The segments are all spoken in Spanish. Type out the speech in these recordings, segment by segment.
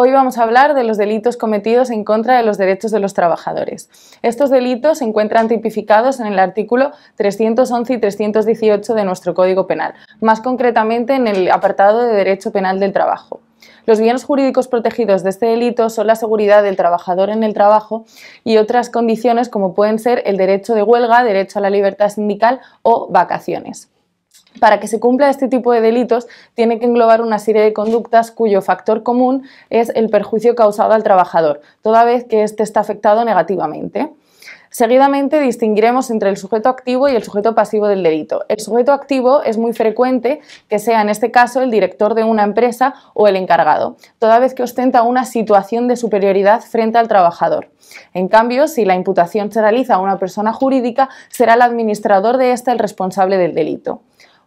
Hoy vamos a hablar de los delitos cometidos en contra de los derechos de los trabajadores. Estos delitos se encuentran tipificados en el artículo 311 y 318 de nuestro Código Penal, más concretamente en el apartado de Derecho Penal del Trabajo. Los bienes jurídicos protegidos de este delito son la seguridad del trabajador en el trabajo y otras condiciones como pueden ser el derecho de huelga, derecho a la libertad sindical o vacaciones para que se cumpla este tipo de delitos, tiene que englobar una serie de conductas cuyo factor común es el perjuicio causado al trabajador, toda vez que éste está afectado negativamente. Seguidamente distinguiremos entre el sujeto activo y el sujeto pasivo del delito. El sujeto activo es muy frecuente que sea en este caso el director de una empresa o el encargado, toda vez que ostenta una situación de superioridad frente al trabajador. En cambio, si la imputación se realiza a una persona jurídica, será el administrador de ésta el responsable del delito.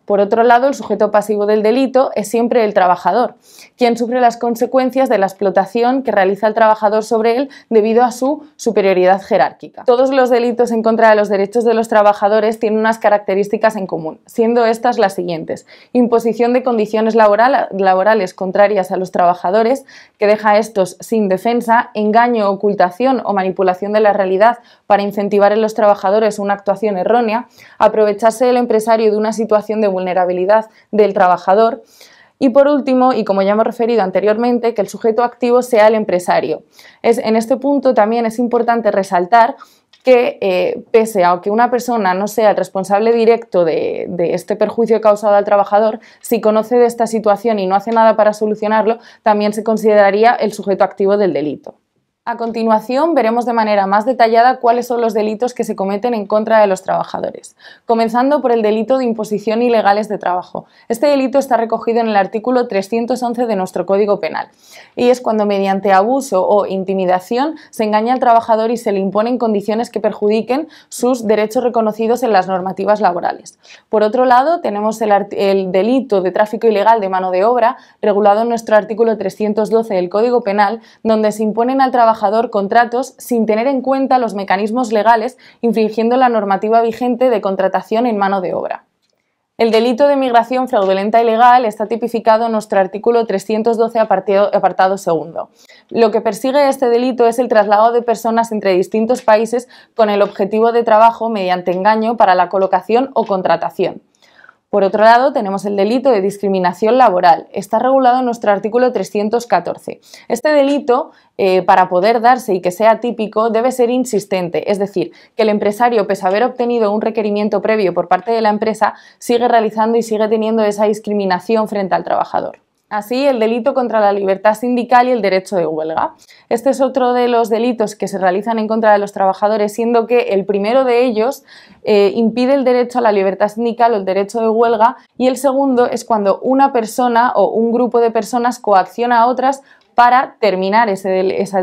Por otro lado, el sujeto pasivo del delito es siempre el trabajador, quien sufre las consecuencias de la explotación que realiza el trabajador sobre él debido a su superioridad jerárquica. Todos los delitos en contra de los derechos de los trabajadores tienen unas características en común, siendo estas las siguientes. Imposición de condiciones laborales contrarias a los trabajadores, que deja a estos sin defensa, engaño, ocultación o manipulación de la realidad para incentivar en los trabajadores una actuación errónea, aprovecharse el empresario de una situación de vulnerabilidad del trabajador. Y por último, y como ya hemos referido anteriormente, que el sujeto activo sea el empresario. en este punto también es importante resaltar que eh, pese a que una persona no sea el responsable directo de, este perjuicio causado al trabajador, si conoce de esta situación y no hace nada para solucionarlo, también se consideraría el sujeto activo del delito. A continuación veremos de manera más detallada cuáles son los delitos que se cometen en contra de los trabajadores, comenzando por el delito de imposición ilegales de trabajo. Este delito está recogido en el artículo 311 de nuestro Código Penal y es cuando mediante abuso o intimidación se engaña al trabajador y se le imponen condiciones que perjudiquen sus derechos reconocidos en las normativas laborales. Por otro lado, tenemos el, delito de tráfico ilegal de mano de obra, regulado en nuestro artículo 312 del Código Penal, donde se imponen al trabajador contratos sin tener en cuenta los mecanismos legales, infringiendo la normativa vigente de contratación en mano de obra. El delito de migración fraudulenta ilegal está tipificado en nuestro artículo 312 apartado, apartado, segundo. Lo que persigue este delito es el traslado de personas entre distintos países con el objetivo de trabajo mediante engaño para la colocación o contratación. Por otro lado, tenemos el delito de discriminación laboral. Está regulado en nuestro artículo 314. Este delito, eh, para poder darse y que sea típico, debe ser insistente, es decir, que el empresario, pese a haber obtenido un requerimiento previo por parte de la empresa, sigue realizando y sigue teniendo esa discriminación frente al trabajador. Así, el delito contra la libertad sindical y el derecho de huelga. Este es otro de los delitos que se realizan en contra de los trabajadores, siendo que el primero de ellos eh, impide el derecho a la libertad sindical o el derecho de huelga y el segundo es cuando una persona o un grupo de personas coacciona a otras para terminar ese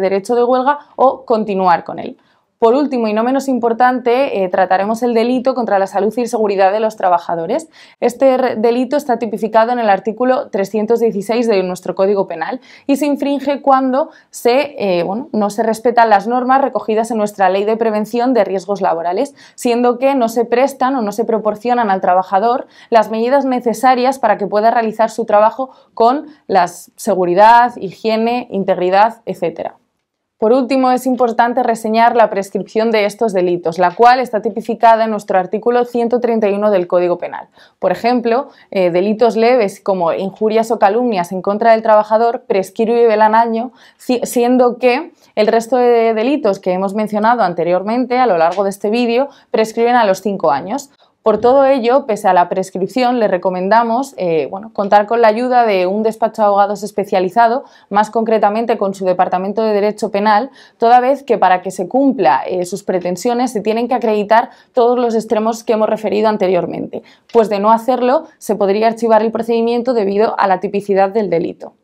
derecho de huelga o continuar con él. Por último y no menos importante, eh, trataremos el delito contra la salud y seguridad de los trabajadores. Este delito está tipificado en el artículo 316 de nuestro Código Penal y se infringe cuando eh, no se respetan las normas recogidas en nuestra Ley de Prevención de Riesgos Laborales, siendo que no se prestan o no se proporcionan al trabajador las medidas necesarias para que pueda realizar su trabajo con la seguridad, higiene, integridad, etcétera. Por último, es importante reseñar la prescripción de estos delitos, la cual está tipificada en nuestro artículo 131 del Código Penal. Por ejemplo, eh, delitos leves como injurias o calumnias en contra del trabajador prescriben el año, siendo que el resto de delitos que hemos mencionado anteriormente a lo largo de este vídeo prescriben a los cinco años. Por todo ello, pese a la prescripción, le recomendamos eh, bueno, contar con la ayuda de un despacho de abogados especializado, más concretamente con su Departamento de Derecho Penal, toda vez que para que se cumpla eh, sus pretensiones se tienen que acreditar todos los extremos que hemos referido anteriormente, pues de no hacerlo se podría archivar el procedimiento debido a la tipicidad del delito.